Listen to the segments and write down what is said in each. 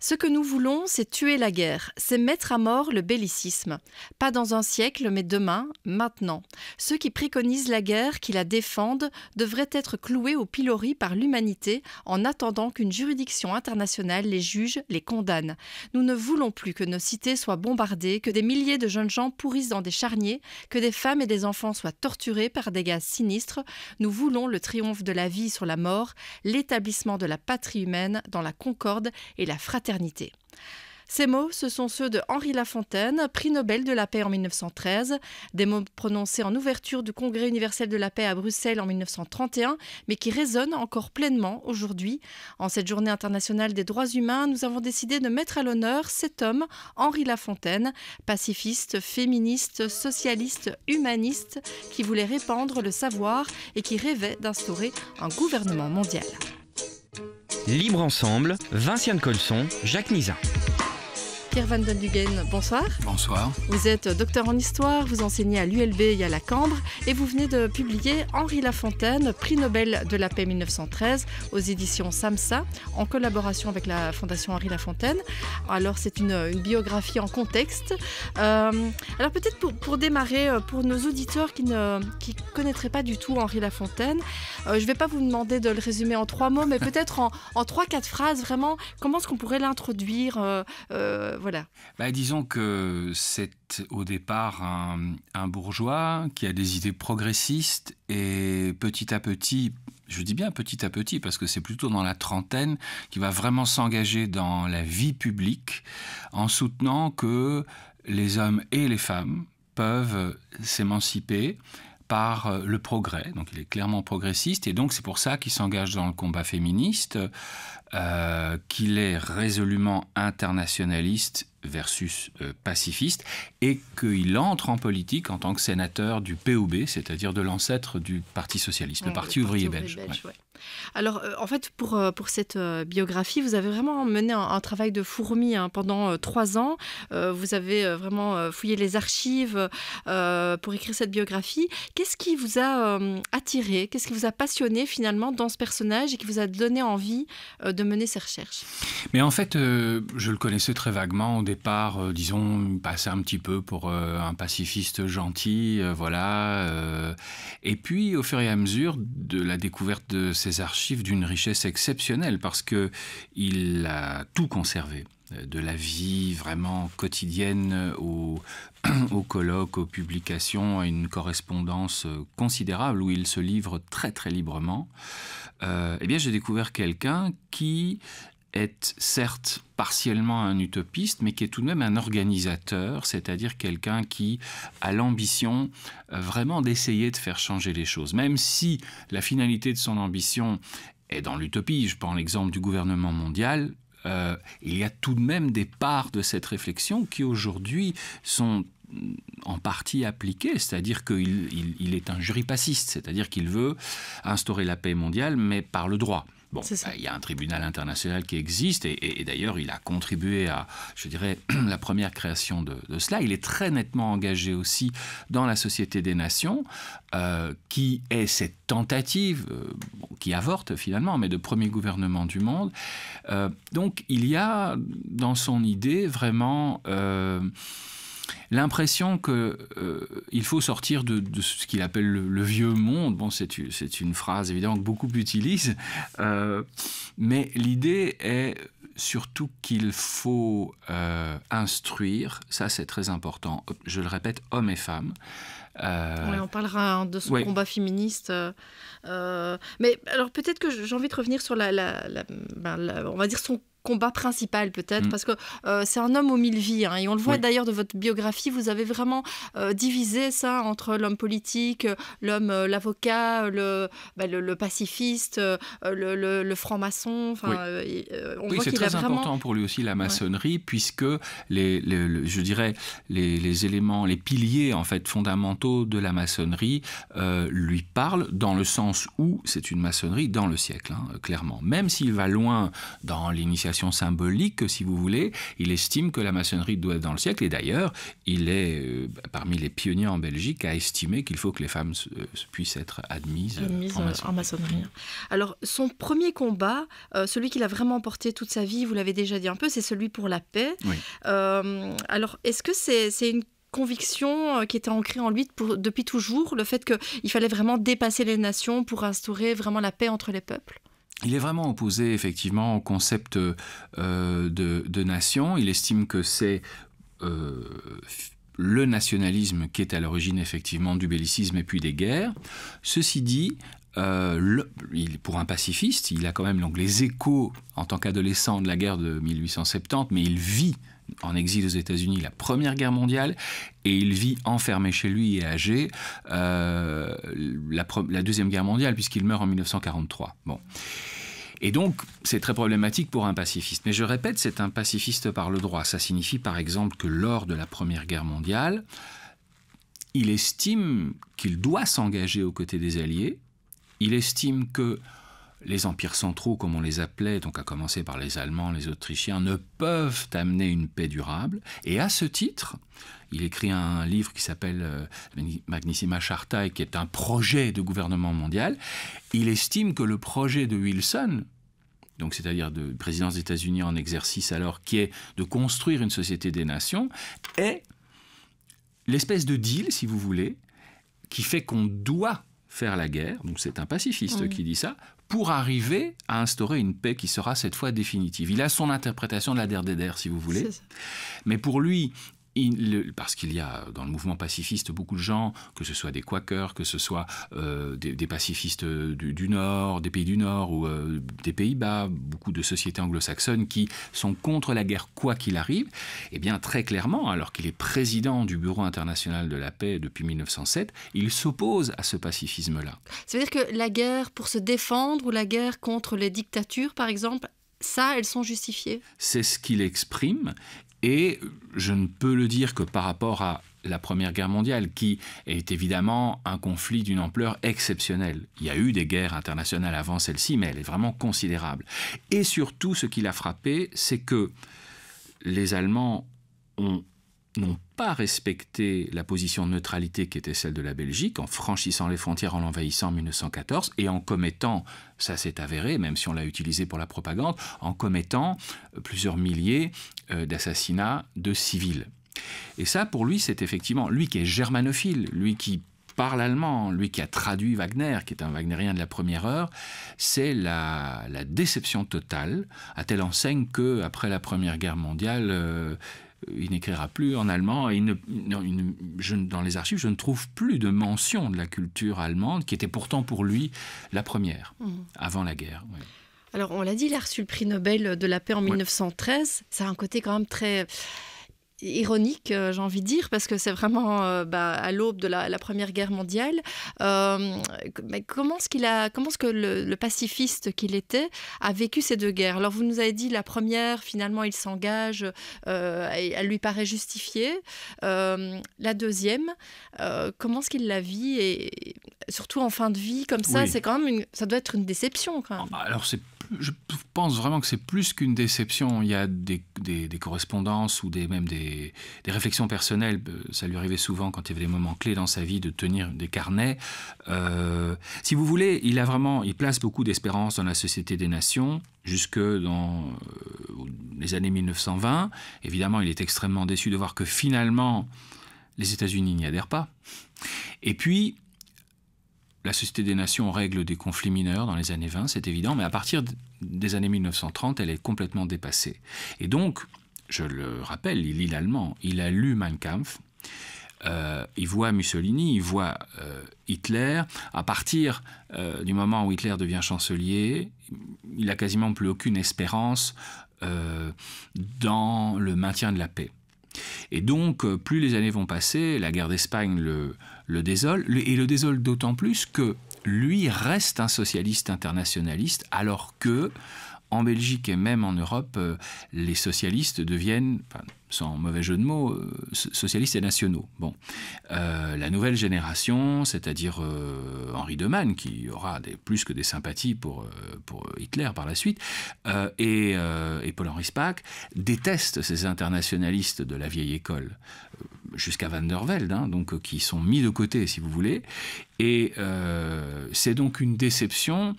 Ce que nous voulons, c'est tuer la guerre, c'est mettre à mort le bellicisme. Pas dans un siècle, mais demain, maintenant. Ceux qui préconisent la guerre, qui la défendent, devraient être cloués au pilori par l'humanité en attendant qu'une juridiction internationale les juge, les condamne. Nous ne voulons plus que nos cités soient bombardées, que des milliers de jeunes gens pourrissent dans des charniers, que des femmes et des enfants soient torturés par des gaz sinistres. Nous voulons le triomphe de la vie sur la mort, l'établissement de la patrie humaine dans la concorde et la fraternité ces mots, ce sont ceux de Henri Lafontaine, prix Nobel de la paix en 1913, des mots prononcés en ouverture du Congrès universel de la paix à Bruxelles en 1931, mais qui résonnent encore pleinement aujourd'hui. En cette journée internationale des droits humains, nous avons décidé de mettre à l'honneur cet homme, Henri Lafontaine, pacifiste, féministe, socialiste, humaniste, qui voulait répandre le savoir et qui rêvait d'instaurer un gouvernement mondial. Libre Ensemble, Vinciane Colson, Jacques Nizin. Pierre Van Den Dugen, bonsoir. Bonsoir. Vous êtes docteur en histoire, vous enseignez à l'ULB et à la Cambre et vous venez de publier Henri Lafontaine, prix Nobel de la paix 1913 aux éditions SAMSA en collaboration avec la Fondation Henri Lafontaine. Alors c'est une, biographie en contexte. Euh, alors peut-être pour, démarrer, euh, pour nos auditeurs qui ne connaîtraient pas du tout Henri Lafontaine, euh, je ne vais pas vous demander de le résumer en trois mots, mais peut-être en, trois, quatre phrases vraiment, comment est-ce qu'on pourrait l'introduire bah, disons que c'est au départ un, bourgeois qui a des idées progressistes et petit à petit je dis bien petit à petit, parce que c'est plutôt dans la trentaine qui va vraiment s'engager dans la vie publique en soutenant que les hommes et les femmes peuvent s'émanciper par euh, le progrès, donc il est clairement progressiste, et donc c'est pour ça qu'il s'engage dans le combat féministe, euh, qu'il est résolument internationaliste versus euh, pacifiste, et qu'il entre en politique en tant que sénateur du POB, c'est-à-dire de l'ancêtre du Parti socialiste, le, Parti ouvrier, belge. Alors, euh, en fait, pour, euh, pour cette biographie, vous avez vraiment mené un, travail de fourmi hein, pendant trois ans. vous avez vraiment fouillé les archives pour écrire cette biographie. Qu'est-ce qui vous a attiré Qu'est-ce qui vous a passionné finalement dans ce personnage et qui vous a donné envie de mener ces recherches Mais en fait, je le connaissais très vaguement départ, euh, disons, passer un petit peu pour euh, un pacifiste gentil, euh, voilà. et puis, au fur et à mesure de la découverte de ses archives, d'une richesse exceptionnelle, parce que il a tout conservé de la vie vraiment quotidienne aux, colloques, aux publications, à une correspondance considérable où il se livre très très librement, eh bien j'ai découvert quelqu'un qui est certes partiellement un utopiste, mais qui est tout de même un organisateur, c'est-à-dire quelqu'un qui a l'ambition euh, vraiment d'essayer de faire changer les choses, même si la finalité de son ambition est dans l'utopie. Je prends l'exemple du gouvernement mondial. Euh, il y a tout de même des parts de cette réflexion qui aujourd'hui sont mm, en partie appliquées, c'est-à-dire qu'il est un juripaciste, c'est-à-dire qu'il veut instaurer la paix mondiale, mais par le droit. Bon, ben, il y a un tribunal international qui existe et, d'ailleurs il a contribué à, je dirais, la première création de, cela. Il est très nettement engagé aussi dans la Société des Nations, euh, qui est cette tentative, euh, qui avorte finalement, mais de premier gouvernement du monde. Euh, donc il y a dans son idée vraiment l'impression que euh, il faut sortir de, ce qu'il appelle le, vieux monde. Bon, c'est une phrase évidemment que beaucoup utilisent, euh, mais l'idée est surtout qu'il faut euh, instruire. Ça, c'est très important. Je le répète, hommes et femmes. on parlera de son combat féministe. mais alors peut-être que j'ai envie de revenir sur la, la, ben, on va dire son combat principal peut-être, mm. parce que euh, c'est un homme aux mille vies. Hein, et on le voit d'ailleurs de votre biographie, vous avez vraiment euh, divisé ça entre l'homme politique, l'homme, euh, l'avocat, bah, le, le, pacifiste, le, franc-maçon. Oui, c'est très important pour lui aussi la maçonnerie, puisque les, je dirais les, éléments, les piliers en fait fondamentaux de la maçonnerie lui parlent dans le sens où c'est une maçonnerie dans le siècle, hein, clairement. Même s'il va loin dans l'initiation symbolique, si vous voulez. Il estime que la maçonnerie doit être dans le siècle, et d'ailleurs, il est euh, parmi les pionniers en Belgique à estimer qu'il faut que les femmes euh, puissent être admises, en, maçonnerie. Alors, son premier combat, euh, celui qu'il a vraiment porté toute sa vie, vous l'avez déjà dit un peu, c'est celui pour la paix. alors, est-ce que c'est une conviction qui était ancrée en lui depuis toujours, le fait qu'il fallait vraiment dépasser les nations pour instaurer vraiment la paix entre les peuples il est vraiment opposé effectivement au concept euh, de, nation. Il estime que c'est euh, le nationalisme qui est à l'origine effectivement du bellicisme et puis des guerres. Ceci dit, euh, pour un pacifiste, il a quand même donc, les échos en tant qu'adolescent de la guerre de 1870, mais il vit en exil aux États-Unis la Première Guerre mondiale et il vit enfermé chez lui et âgé euh, la, la, Deuxième Guerre mondiale puisqu'il meurt en 1943. Bon. Et donc, c'est très problématique pour un pacifiste. Mais je répète, c'est un pacifiste par le droit. Ça signifie par exemple que lors de la Première Guerre mondiale, il estime qu'il doit s'engager aux côtés des Alliés, il estime que les empires centraux, comme on les appelait, donc à commencer par les Allemands, les Autrichiens, ne peuvent amener une paix durable. Et à ce titre, il écrit un livre qui s'appelle euh, Magnissima Charta et qui est un projet de gouvernement mondial. Il estime que le projet de Wilson, donc c'est-à-dire de présidence des États-Unis en exercice alors, qui est de construire une société des nations, est l'espèce de deal, si vous voulez, qui fait qu'on doit faire la guerre, donc c'est un pacifiste qui dit ça, pour arriver à instaurer une paix qui sera cette fois définitive. Il a son interprétation de la DRDR, si vous voulez. Mais pour lui, parce qu'il y a dans le mouvement pacifiste beaucoup de gens, que ce soit des quakers, que ce soit euh, des, pacifistes du, Nord, des pays du Nord ou euh, des Pays-Bas, beaucoup de sociétés anglo-saxonnes qui sont contre la guerre quoi qu'il arrive, et eh bien très clairement, alors qu'il est président du Bureau international de la paix depuis 1907, il s'oppose à ce pacifisme-là. Ça veut dire que la guerre pour se défendre ou la guerre contre les dictatures, par exemple, ça, elles sont justifiées. C'est ce qu'il exprime, et je ne peux le dire que par rapport à la Première Guerre mondiale, qui est évidemment un conflit d'une ampleur exceptionnelle. Il y a eu des guerres internationales avant celle-ci, mais elle est vraiment considérable. Et surtout, ce qui l'a frappé, c'est que les Allemands ont n'ont pas respecté la position de neutralité qui était celle de la Belgique en franchissant les frontières, en l'envahissant en 1914 et en commettant, ça s'est avéré, même si on l'a utilisé pour la propagande, en commettant plusieurs milliers euh, d'assassinats de civils. Et ça, pour lui, c'est effectivement, lui qui est germanophile, lui qui parle allemand, lui qui a traduit Wagner, qui est un Wagnerien de la première heure, c'est la, la, déception totale, à telle enseigne que après la Première Guerre mondiale, euh, euh, il n'écrira plus en allemand. Il dans les archives, je ne trouve plus de mention de la culture allemande, qui était pourtant pour lui la première, mhm. avant la guerre. Alors, on l'a dit, il a reçu le prix Nobel de la paix en 1913. Ça a un côté quand même très ironique, euh, j'ai envie de dire, parce que c'est vraiment euh, bah, à l'aube de la, Première Guerre mondiale. Euh, mais comment est-ce qu'il a, comment ce que le, pacifiste qu'il était a vécu ces deux guerres Alors vous nous avez dit la première, finalement, il s'engage, elle lui paraît justifiée. la deuxième, comment est-ce qu'il la vit et, surtout en fin de vie comme ça, c'est quand même, ça doit être une déception quand même. Ah, alors c'est je pense vraiment que c'est plus qu'une déception. Il y a des, correspondances ou des, même des, réflexions personnelles. Ça lui arrivait souvent quand il y avait des moments clés dans sa vie de tenir des carnets. Euh, si vous voulez, il a vraiment, il place beaucoup d'espérance dans la Société des Nations jusque dans euh, les années 1920. Évidemment, il est extrêmement déçu de voir que finalement les États-Unis n'y adhèrent pas. Et puis, la Société des Nations règle des conflits mineurs dans les années 20, c'est évident, mais à partir des années 1930, elle est complètement dépassée. Et donc, je le rappelle, il lit l'allemand, il a lu Mein Kampf, euh, il voit Mussolini, il voit euh, Hitler. À partir euh, du moment où Hitler devient chancelier, il n'a quasiment plus aucune espérance dans le maintien de la paix. Et donc, euh, plus les années vont passer, la guerre d'Espagne le, désole, et le désole d'autant plus que lui reste un socialiste internationaliste, alors que en Belgique et même en Europe, euh, les socialistes deviennent, sans mauvais jeu de mots, euh, socialistes et nationaux. Bon, euh, la nouvelle génération, c'est-à-dire Henri de Man, qui aura plus que des sympathies pour, Hitler par la suite, et, Paul-Henri Spack, détestent ces internationalistes de la vieille école, jusqu'à Van der Velde, hein, donc qui sont mis de côté, si vous voulez, et c'est donc une déception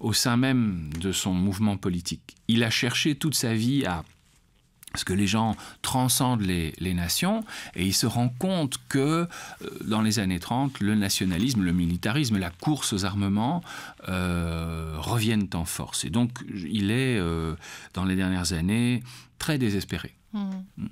au sein même de son mouvement politique. Il a cherché toute sa vie à ce que les gens transcendent les, nations et il se rend compte que euh, dans les années 30, le nationalisme, le militarisme, la course aux armements euh, reviennent en force. Et donc il est, euh, dans les dernières années, très désespéré. Mmh. Mmh.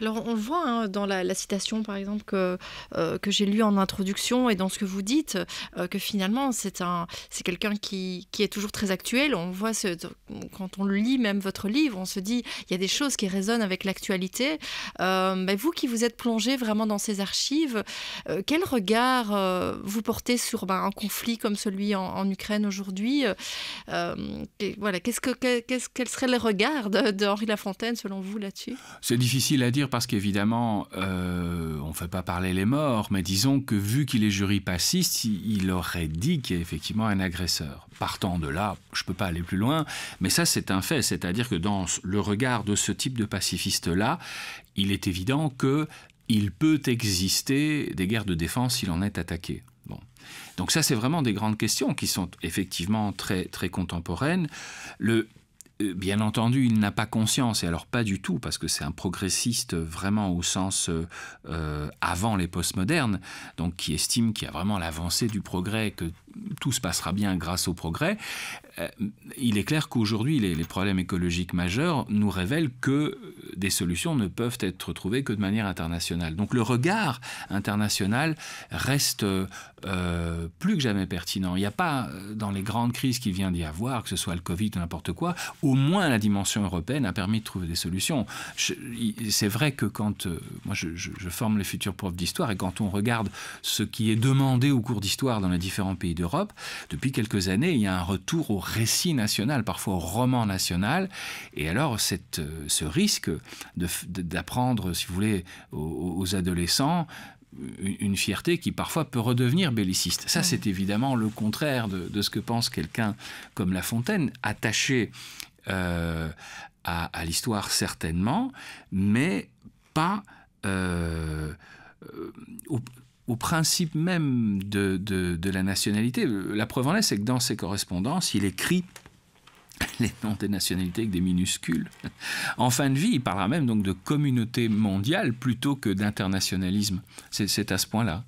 Alors on voit hein, dans la, citation par exemple que, euh, que j'ai lue en introduction et dans ce que vous dites, euh, que finalement c'est un c'est quelqu'un qui, qui, est toujours très actuel. On voit ce, quand on lit même votre livre, on se dit il y a des choses qui résonnent avec l'actualité. Euh, ben, vous qui vous êtes plongé vraiment dans ces archives, quel regard vous portez sur ben, un conflit comme celui en, Ukraine aujourd'hui Voilà, qu'est-ce que, quest -ce, quel serait le regard d'Henri Lafontaine selon vous là-dessus C'est difficile à dire parce qu'évidemment, euh, on ne fait pas parler les morts, mais disons que vu qu'il est jury passiste, il aurait dit qu'il y effectivement un agresseur. Partant de là, je ne peux pas aller plus loin, mais ça c'est un fait, c'est-à-dire que dans le regard de ce type de pacifiste-là, il est évident que il peut exister des guerres de défense s'il en est attaqué. Bon. Donc ça, c'est vraiment des grandes questions qui sont effectivement très, très contemporaines. Le, euh, bien entendu, il n'a pas conscience, et alors pas du tout, parce que c'est un progressiste vraiment au sens euh, euh, avant les postmodernes, donc qui estime qu'il y a vraiment l'avancée du progrès, que tout se passera bien grâce au progrès. Euh, il est clair qu'aujourd'hui, les, problèmes écologiques majeurs nous révèlent que des solutions ne peuvent être trouvées que de manière internationale. Donc le regard international reste euh, plus que jamais pertinent. Il n'y a pas, euh, dans les grandes crises qui vient d'y avoir, que ce soit le Covid ou n'importe quoi, au moins la dimension européenne a permis de trouver des solutions. C'est vrai que quand, moi je, je, forme les futurs profs d'histoire, et quand on regarde ce qui est demandé au cours d'histoire dans les différents pays d'Europe, depuis quelques années, il y a un retour au récit national, parfois roman national. Et alors, cette, euh, ce risque d'apprendre, si vous voulez, aux, adolescents une fierté qui parfois peut redevenir belliciste. Ça, c'est évidemment le contraire de, ce que pense quelqu'un comme La Fontaine, attaché euh, à, l'histoire certainement, mais pas... Euh, au principe même de, de, la nationalité. La preuve en est, que dans ses correspondances, il écrit les noms des nationalités avec des minuscules. En fin de vie, il parlera même donc de communauté mondiale plutôt que d'internationalisme. C'est à ce point-là.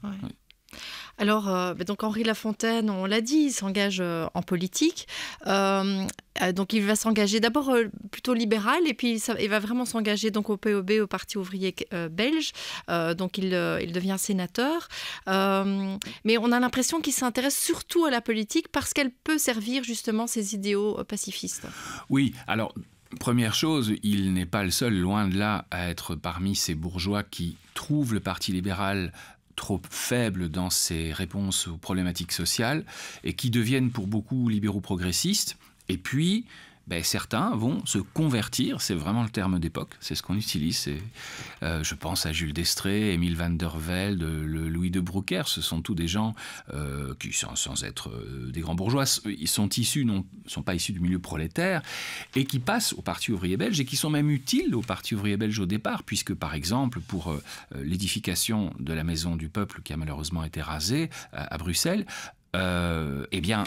Alors, euh, bah, donc Henri Lafontaine, on l'a dit, il s'engage euh, en politique. Euh, donc, il va s'engager d'abord plutôt libéral, et puis il va vraiment s'engager donc au POB, au Parti ouvrier belge. donc, il, devient sénateur. mais on a l'impression qu'il s'intéresse surtout à la politique parce qu'elle peut servir justement ses idéaux pacifistes. Oui, alors. Première chose, il n'est pas le seul, loin de là, à être parmi ces bourgeois qui trouvent le Parti libéral trop faibles dans ses réponses aux problématiques sociales et qui deviennent pour beaucoup libéraux progressistes. Et puis, ben, certains vont se convertir, c'est vraiment le terme d'époque, c'est ce qu'on utilise. Euh, je pense à Jules Destré, Émile Van der Velde, le Louis de Brouckère, ce sont tous des gens euh, qui, sans, être euh, des grands bourgeois, ils sont issus, non sont pas issus du milieu prolétaire, et qui passent au Parti ouvrier belge, et qui sont même utiles au Parti ouvrier belge au départ, puisque par exemple, pour l'édification de la Maison du Peuple, qui a malheureusement été rasée à Bruxelles, eh bien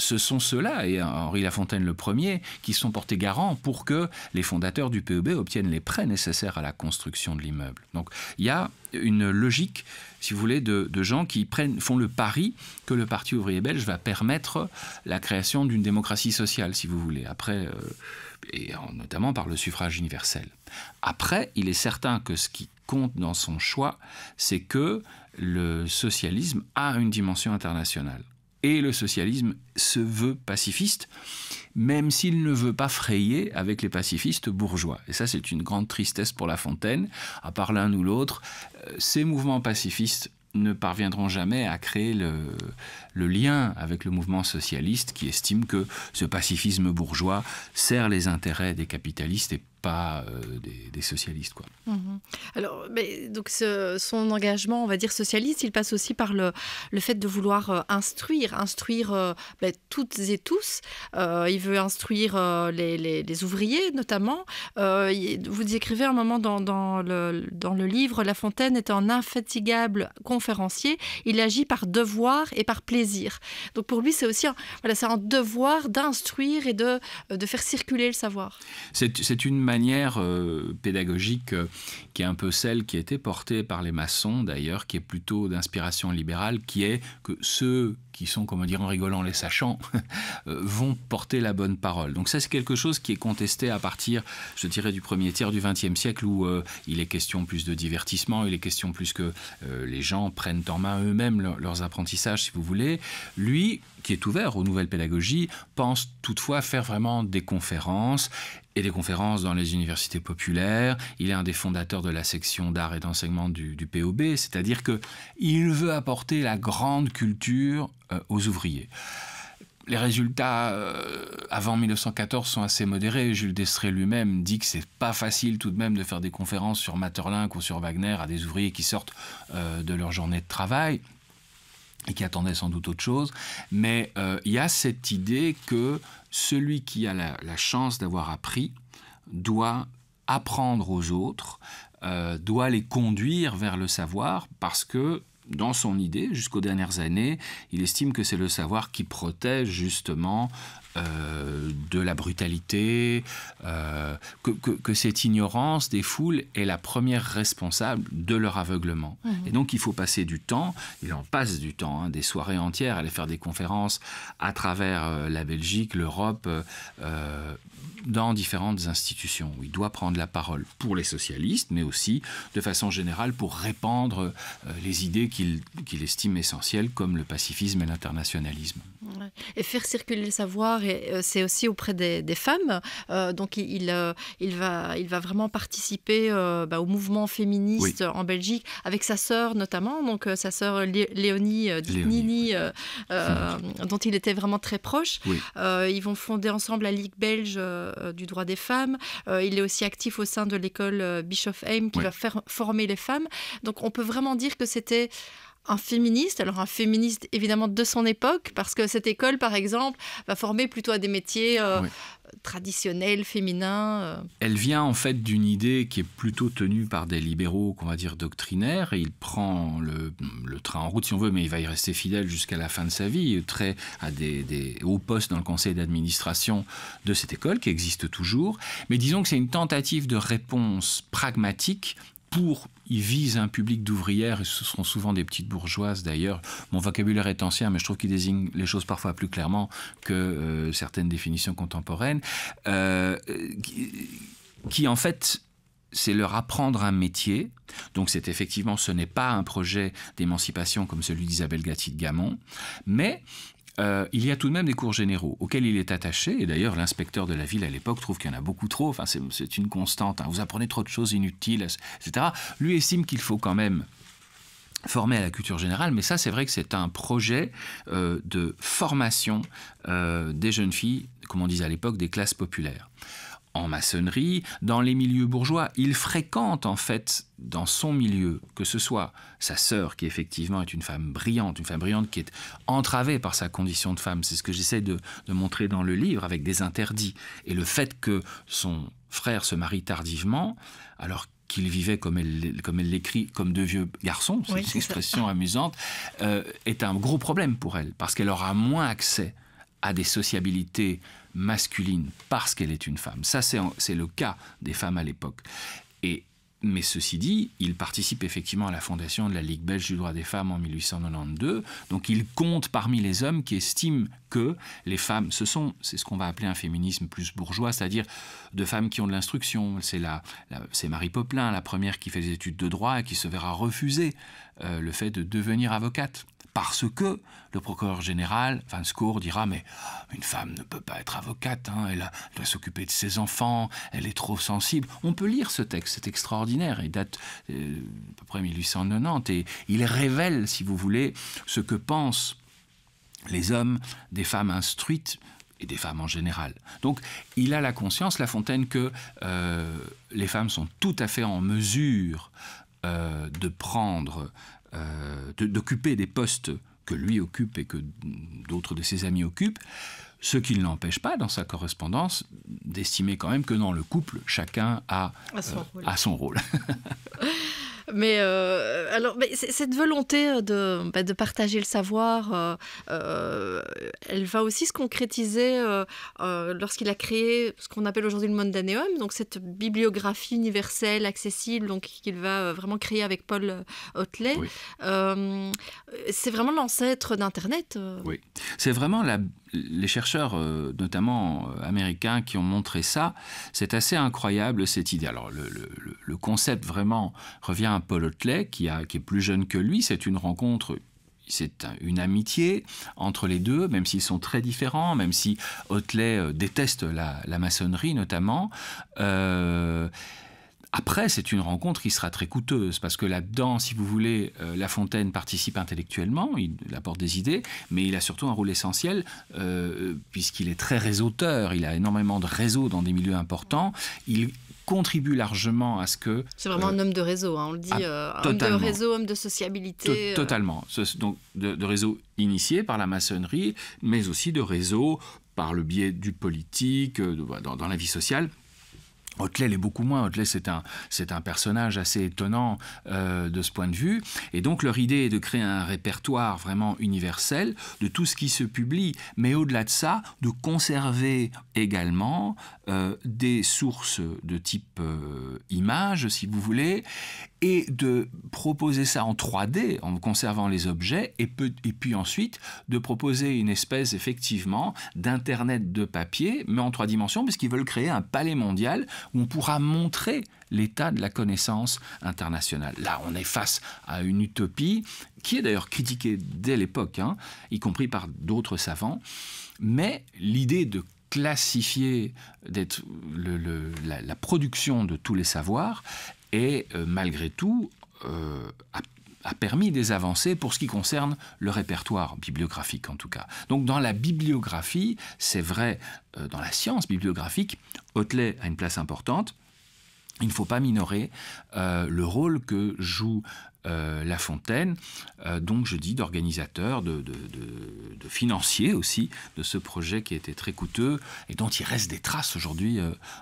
ce sont ceux-là, et Henri Lafontaine le premier, qui sont portés garants pour que les fondateurs du PEB obtiennent les prêts nécessaires à la construction de l'immeuble. Donc il y a une logique, si vous voulez, de, gens qui prennent, font le pari que le Parti ouvrier belge va permettre la création d'une démocratie sociale, si vous voulez, après, euh, et notamment par le suffrage universel. Après, il est certain que ce qui compte dans son choix, c'est que le socialisme a une dimension internationale. Et le socialisme se veut pacifiste, même s'il ne veut pas frayer avec les pacifistes bourgeois. Et ça, c'est une grande tristesse pour La Fontaine. À part l'un ou l'autre, euh, ces mouvements pacifistes ne parviendront jamais à créer le, lien avec le mouvement socialiste qui estime que ce pacifisme bourgeois sert les intérêts des capitalistes et pas euh, des, socialistes. Quoi. Mhm. Alors, mais, donc ce, son engagement, on va dire socialiste, il passe aussi par le, le fait de vouloir euh, instruire, instruire euh, ben, toutes et tous. il veut instruire les, ouvriers, notamment. vous écrivez un moment dans, dans, le, livre, La Fontaine est un infatigable conférencier. Il agit par devoir et par plaisir. Donc pour lui, c'est aussi un, c'est un devoir d'instruire et de, de faire circuler le savoir. C'est une manière euh, pédagogique euh, qui est un peu celle qui a été portée par les maçons d'ailleurs, qui est plutôt d'inspiration libérale, qui est que ceux qui sont, comme dire, en rigolant les sachants, euh, vont porter la bonne parole. Donc ça, c'est quelque chose qui est contesté à partir, je dirais, du premier tiers du XXe siècle, où il est question plus de divertissement, il est question plus que les gens prennent en main eux-mêmes leurs apprentissages, si vous voulez. Lui, qui est ouvert aux nouvelles pédagogies, pense toutefois faire vraiment des conférences et des conférences dans les universités populaires. Il est un des fondateurs de la section d'art et d'enseignement du, POB, c'est-à-dire que il veut apporter la grande culture euh, aux ouvriers. Les résultats euh, avant 1914 sont assez modérés. Jules Destré lui-même dit que c'est pas facile tout de même de faire des conférences sur Materlinck ou sur Wagner à des ouvriers qui sortent euh, de leur journée de travail et qui attendait sans doute autre chose, mais euh, il y a cette idée que celui qui a la, chance d'avoir appris doit apprendre aux autres, euh, doit les conduire vers le savoir, parce que dans son idée, jusqu'aux dernières années, il estime que c'est le savoir qui protège justement euh, de la brutalité, euh, que, cette ignorance des foules est la première responsable de leur aveuglement. Et donc il faut passer du temps, il en passe du temps, hein, des soirées entières, aller faire des conférences à travers euh, la Belgique, l'Europe, dans différentes institutions. Où il doit prendre la parole pour les socialistes, mais aussi de façon générale pour répandre euh, les idées qu'il estime essentielles, comme le pacifisme et l'internationalisme. Et faire circuler le savoir, euh, c'est aussi auprès des, femmes. Euh, donc il, il, va, il va vraiment participer bah, au mouvement féministe en Belgique, avec sa sœur notamment, donc sa sœur Léonie, Nini, dont il était vraiment très proche. ils vont fonder ensemble la Ligue belge euh, du droit des femmes. Euh, il est aussi actif au sein de l'école euh, Aim qui va former les femmes. Donc on peut vraiment dire que c'était un féministe, alors un féministe évidemment de son époque, parce que cette école, par exemple, va former plutôt à des métiers traditionnel, féminin. Euh. Elle vient en fait d'une idée qui est plutôt tenue par des libéraux, qu'on va dire doctrinaires, et il prend le, train en route si on veut, mais il va y rester fidèle jusqu'à la fin de sa vie, très à des, des hauts postes dans le conseil d'administration de cette école qui existe toujours. Mais disons que c'est une tentative de réponse pragmatique pour ils visent un public d'ouvrières, ce seront souvent des petites bourgeoises d'ailleurs. Mon vocabulaire est ancien, mais je trouve qu'il désigne les choses parfois plus clairement que euh, certaines définitions contemporaines, euh, qui, en fait c'est leur apprendre un métier. Donc c'est effectivement, ce n'est pas un projet d'émancipation comme celui d'Isabelle Gatti de Gamon, mais euh, il y a tout de même des cours généraux auxquels il est attaché, et d'ailleurs l'inspecteur de la ville à l'époque trouve qu'il y en a beaucoup trop, enfin, c'est une constante, hein. vous apprenez trop de choses inutiles, etc. Lui estime qu'il faut quand même former à la culture générale, mais ça c'est vrai que c'est un projet euh, de formation euh, des jeunes filles, comme on disait à l'époque, des classes populaires en maçonnerie, dans les milieux bourgeois. Il fréquente en fait dans son milieu, que ce soit sa sœur qui effectivement est une femme brillante, une femme brillante qui est entravée par sa condition de femme, c'est ce que j'essaie de, montrer dans le livre avec des interdits, et le fait que son frère se marie tardivement, alors qu'il vivait comme elle comme elle l'écrit comme deux vieux garçons, c'est une expression amusante, euh, est un gros problème pour elle parce qu'elle aura moins accès à des sociabilités masculines parce qu'elle est une femme. Ça, c'est le cas des femmes à l'époque. Et mais ceci dit, il participe effectivement à la fondation de la Ligue belge du droit des femmes en 1892. Donc il compte parmi les hommes qui estiment que les femmes, ce sont, c'est ce qu'on va appeler un féminisme plus bourgeois, c'est-à-dire de femmes qui ont de l'instruction. C'est Marie Poplin, la première qui fait des études de droit et qui se verra refuser euh, le fait de devenir avocate. Parce que le procureur général, Van Scour, dira Mais une femme ne peut pas être avocate, hein, elle, doit s'occuper de ses enfants, elle est trop sensible. On peut lire ce texte, c'est extraordinaire. Il date euh, à peu près 1890 et il révèle, si vous voulez, ce que pensent les hommes des femmes instruites et des femmes en général. Donc il a la conscience, La Fontaine, que euh, les femmes sont tout à fait en mesure euh, de prendre euh, d'occuper des postes que lui occupe et que d'autres de ses amis occupent, ce qui ne l'empêche pas, dans sa correspondance, d'estimer quand même que dans le couple, chacun a, à A euh, son rôle. Mais euh, alors, cette volonté euh, bah, de, partager le savoir, euh, elle va aussi se concrétiser lorsqu'il a créé ce qu'on appelle aujourd'hui le Mondaneum, donc cette bibliographie universelle, accessible, donc qu'il va vraiment créer avec Paul Otlet. c'est vraiment l'ancêtre d'Internet. Oui, c'est vraiment la, les chercheurs, euh, notamment euh, américains, qui ont montré ça, c'est assez incroyable cette idée. Alors le, concept vraiment revient à Paul Otley, qui, qui est plus jeune que lui. C'est une rencontre c'est une amitié entre les deux, même s'ils sont très différents, même si Otley euh, déteste la, maçonnerie notamment. Après, c'est une rencontre qui sera très coûteuse, parce que là-dedans, si vous voulez, euh, La Fontaine participe intellectuellement, il apporte des idées, mais il a surtout un rôle essentiel, euh, puisqu'il est très réseauteur, il a énormément de réseaux dans des milieux importants, il contribue largement à ce que... C'est vraiment euh, un homme de réseau, hein, on le dit, ah, homme de réseau, homme de sociabilité. Totalement, donc de, de réseau initié par la maçonnerie, mais aussi de réseau par le biais du politique, dans, la vie sociale, Hotel est beaucoup moins. Hotel, c'est un, c'est un personnage assez étonnant euh, de ce point de vue. Et donc, leur idée est de créer un répertoire vraiment universel de tout ce qui se publie, mais au-delà de ça, de conserver également euh, des sources de type euh, images, image, si vous voulez, et de proposer ça en 3D en conservant les objets et, puis ensuite de proposer une espèce effectivement d'internet de papier mais en trois dimensions parce qu'ils veulent créer un palais mondial où on pourra montrer l'état de la connaissance internationale. Là, on est face à une utopie qui est d'ailleurs critiquée dès l'époque, hein, y compris par d'autres savants, mais l'idée de classifier d'être la, production de tous les savoirs et euh, malgré tout euh, a permis des avancées pour ce qui concerne le répertoire bibliographique en tout cas. Donc dans la bibliographie, c'est vrai, euh, dans la science bibliographique, Hôtelet a une place importante. Il ne faut pas minorer le rôle que joue euh, La Fontaine, euh, donc je dis d'organisateur, de, financier aussi de ce projet qui était très coûteux et dont il reste des traces aujourd'hui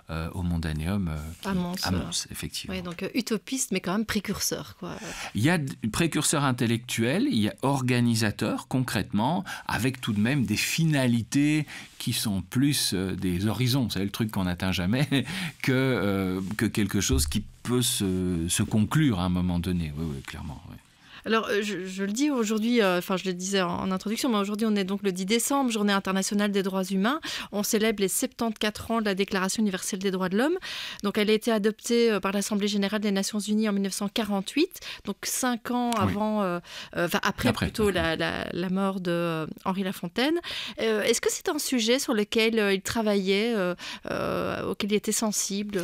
euh, au Mondanium à, Mons, effectivement. donc utopiste, mais quand même précurseur. Quoi. Il y a précurseur intellectuel, il y a organisateur concrètement, avec tout de même des finalités qui sont plus des horizons, c'est le truc qu'on n'atteint jamais, que quelque chose qui se, se conclure à un moment donné, oui, oui clairement. Oui. Alors, euh, je, le dis aujourd'hui, euh, enfin, je le disais en, introduction, mais aujourd'hui, on est donc le 10 décembre, Journée internationale des droits humains. On célèbre les 74 ans de la Déclaration universelle des droits de l'homme. Donc, elle a été adoptée euh, par l'Assemblée générale des Nations unies en 1948, donc cinq ans avant, après, plutôt la, mort de Henri Lafontaine. Est-ce que c'est un sujet sur lequel il travaillait, auquel il était sensible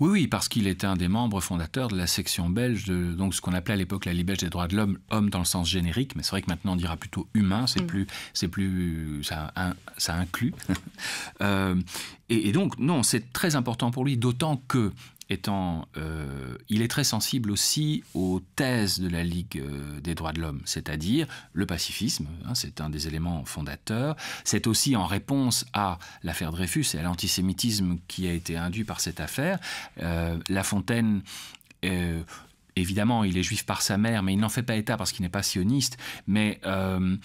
Oui, oui, parce qu'il était un des membres fondateurs de la section belge, de donc ce qu'on appelait à l'époque la belge des droits de l'homme l'homme homme dans le sens générique, mais c'est vrai que maintenant on dira plutôt humain, c'est mm. plus, c'est plus, ça, un, ça inclut. Euh, et, donc non, c'est très important pour lui, d'autant que étant, euh, il est très sensible aussi aux thèses de la Ligue euh, des droits de l'homme, c'est-à-dire le pacifisme, hein, c'est un des éléments fondateurs, c'est aussi en réponse à l'affaire Dreyfus et à l'antisémitisme qui a été induit par cette affaire, La Fontaine euh, évidemment, il est juif par sa mère, mais il n'en fait pas état parce qu'il n'est pas sioniste, mais euh,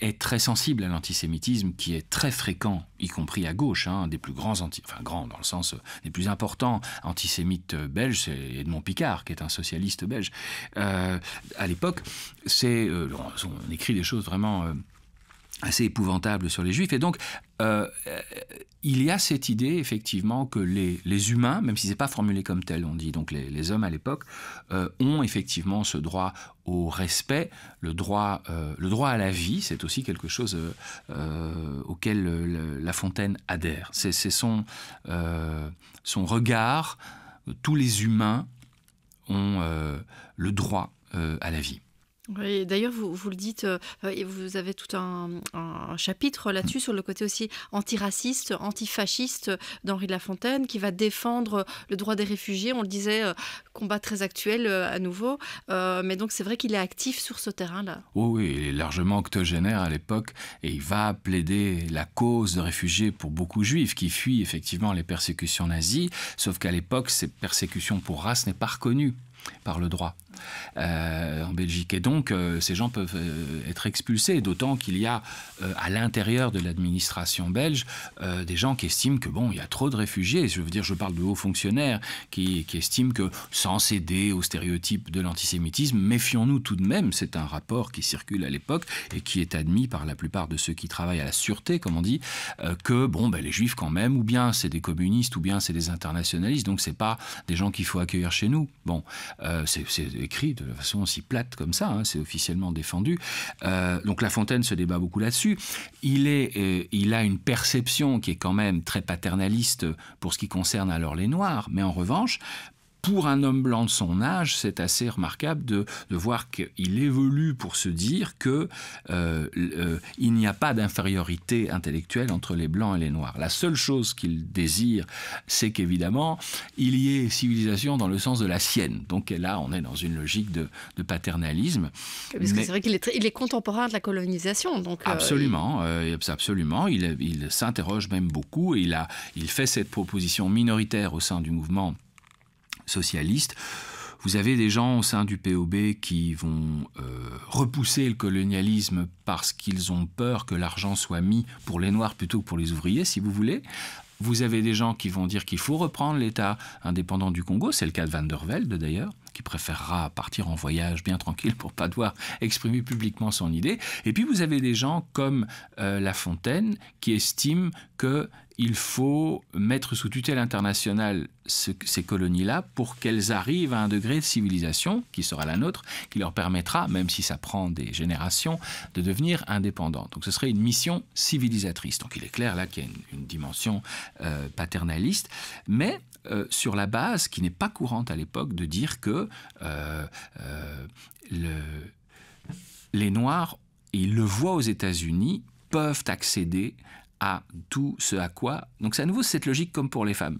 est très sensible à l'antisémitisme qui est très fréquent, y compris à gauche, hein, Un des plus grands, anti enfin grands dans le sens euh, des plus importants antisémites euh, belges, c'est Edmond Picard, qui est un socialiste belge. à l'époque, c'est, on écrit des choses vraiment assez épouvantable sur les juifs. Et donc, euh, euh, il y a cette idée, effectivement, que les, les humains, même si ce n'est pas formulé comme tel, on dit donc les, hommes à l'époque, euh, ont effectivement ce droit au respect, le droit, le droit à la vie, c'est aussi quelque chose auquel La Fontaine adhère. C'est son, son regard, tous les humains ont le droit à la vie. Oui, d'ailleurs, vous, le dites, euh, vous avez tout un, chapitre là-dessus sur le côté aussi antiraciste, antifasciste d'Henri Lafontaine, qui va défendre le droit des réfugiés. On le disait, euh, combat très actuel euh, à nouveau. mais donc, c'est vrai qu'il est actif sur ce terrain-là. Oui, oui, il est largement octogénaire à l'époque et il va plaider la cause de réfugiés pour beaucoup de juifs qui fuient effectivement les persécutions nazies. Sauf qu'à l'époque, ces persécutions pour race n'est pas reconnue par le droit. Euh, en Belgique. Et donc, euh, ces gens peuvent euh, être expulsés, d'autant qu'il y a à l'intérieur de l'administration belge des gens qui estiment que, bon, il y a trop de réfugiés. Je veux dire, je parle de hauts fonctionnaires qui, qui estiment que, sans céder aux stéréotypes de l'antisémitisme, méfions-nous tout de même, c'est un rapport qui circule à l'époque et qui est admis par la plupart de ceux qui travaillent à la sûreté, comme on dit, que bon, ben, les juifs quand même, ou bien c'est des communistes, ou bien c'est des internationalistes, donc c'est pas des gens qu'il faut accueillir chez nous. Bon, c'est écrit de façon aussi plate comme ça, hein, c'est officiellement défendu. Euh, donc La Fontaine se débat beaucoup là-dessus. Il, est, euh, il a une perception qui est quand même très paternaliste pour ce qui concerne alors les Noirs, mais en revanche, pour un homme blanc de son âge, c'est assez remarquable de, de voir qu'il évolue pour se dire que euh, euh, il n'y a pas d'infériorité intellectuelle entre les blancs et les noirs. La seule chose qu'il désire, c'est qu'évidemment il y ait civilisation dans le sens de la sienne. Donc là, on est dans une logique de, paternalisme. Parce que c'est vrai qu'il est, il est, contemporain de la colonisation. Donc euh, absolument, il... absolument. Il, il s'interroge même beaucoup. Et il a, il fait cette proposition minoritaire au sein du mouvement socialiste. Vous avez des gens au sein du POB qui vont euh, repousser le colonialisme parce qu'ils ont peur que l'argent soit mis pour les Noirs plutôt que pour les ouvriers, si vous voulez. Vous avez des gens qui vont dire qu'il faut reprendre l'État indépendant du Congo, c'est le cas de Van der Velde d'ailleurs qui préférera partir en voyage bien tranquille pour pas devoir exprimer publiquement son idée. Et puis vous avez des gens comme euh, La Fontaine qui estiment que il faut mettre sous tutelle internationale ces colonies-là pour qu'elles arrivent à un degré de civilisation qui sera la nôtre, qui leur permettra, même si ça prend des générations, de devenir indépendantes. Donc ce serait une mission civilisatrice. Donc il est clair là qu'il y a une, dimension euh, paternaliste, mais euh, sur la base, qui n'est pas courante à l'époque, de dire que euh, euh, les Noirs, et ils le voient aux États-Unis, peuvent accéder à tout ce à quoi. Donc c'est à nouveau cette logique comme pour les femmes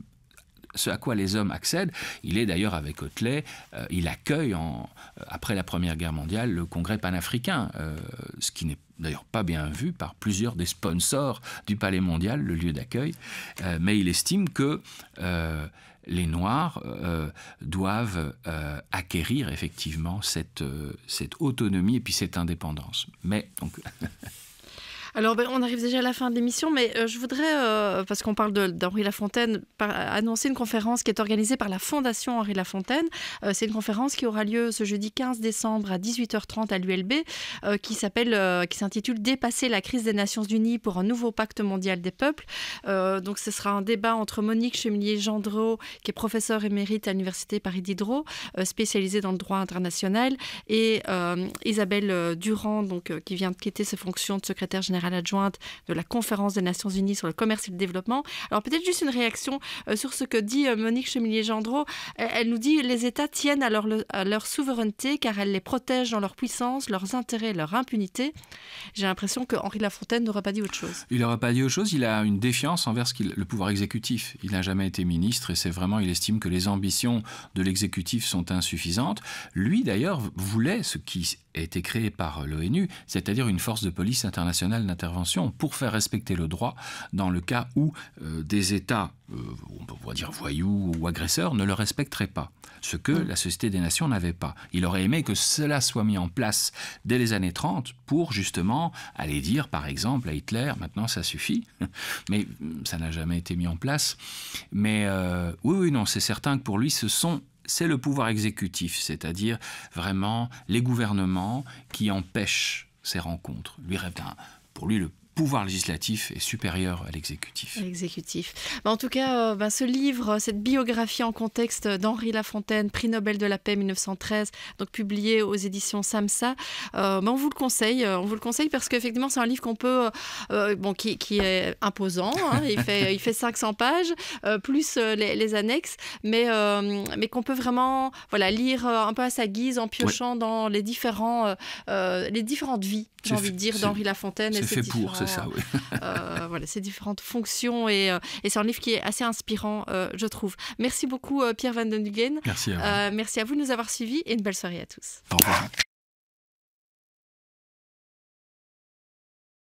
ce à quoi les hommes accèdent. Il est d'ailleurs avec Otley, il accueille en, après la Première Guerre mondiale le Congrès panafricain, ce qui n'est d'ailleurs pas bien vu par plusieurs des sponsors du Palais mondial, le lieu d'accueil, euh, mais il estime que euh, les Noirs euh, doivent acquérir effectivement cette, cette autonomie et puis cette indépendance. Mais donc Alors, ben, on arrive déjà à la fin de l'émission, mais euh, je voudrais, euh, parce qu'on parle d'Henri Lafontaine, annoncer une conférence qui est organisée par la Fondation Henri Lafontaine. Euh, c'est une conférence qui aura lieu ce jeudi 15 décembre à 18h30 à l'ULB, qui s'appelle, qui s'intitule Dépasser la crise des Nations Unies pour un nouveau pacte mondial des peuples. donc, ce sera un débat entre Monique Chemillier-Gendreau, qui est professeure émérite à l'Université Paris Diderot, spécialisée dans le droit international, et Isabelle Durand, donc, qui vient de quitter ses fonctions de secrétaire générale adjointe de la Conférence des Nations Unies sur le commerce et le développement. Alors peut-être juste une réaction euh, sur ce que dit euh, Monique Chemillier-Gendreau. Euh, elle nous dit les États tiennent à leur, souveraineté car elle les protège dans leur puissance, leurs intérêts, leur impunité. J'ai l'impression que Henri Lafontaine n'aurait pas dit autre chose. Il n'aurait pas dit autre chose. Il a une défiance envers le pouvoir exécutif. Il n'a jamais été ministre et c'est vraiment, il estime que les ambitions de l'exécutif sont insuffisantes. Lui, d'ailleurs, voulait ce qui a été créé par l'ONU, c'est-à-dire une force de police internationale d'intervention pour faire respecter le droit dans le cas où euh, des États, euh, on pourrait dire voyous ou agresseurs, ne le respecteraient pas. Ce que mm. la Société des Nations n'avait pas. Il aurait aimé que cela soit mis en place dès les années 30 pour justement aller dire, par exemple, à Hitler, maintenant ça suffit. Mais mm, ça n'a jamais été mis en place. Mais euh, oui, oui, non, c'est certain que pour lui, ce sont c'est le pouvoir exécutif, c'est-à-dire vraiment les gouvernements qui empêchent ces rencontres. Lui, pour lui, le pouvoir législatif est supérieur à l'exécutif. L'exécutif. Bah, en tout cas, euh, bah, ce livre, cette biographie en contexte d'Henri Lafontaine, prix Nobel de la paix 1913, donc publié aux éditions Samsa, euh, bah, on vous le conseille. Euh, on vous le conseille parce qu'effectivement, c'est un livre qu'on peut, bon, qui, est imposant. Hein, il fait, il fait 500 pages plus les, annexes, mais mais qu'on peut vraiment, voilà, lire un peu à sa guise en piochant dans les différents, les différentes vies j'ai envie de dire, d'Henri Lafontaine. C'est fait pour, c'est ça, oui. Euh, euh, voilà, ces différentes fonctions. Euh, et, c'est un livre qui est assez inspirant, je trouve. Merci beaucoup, Pierre Van Den Dugen. Merci à vous. merci à vous de nous avoir suivis et une belle soirée à tous. Au revoir.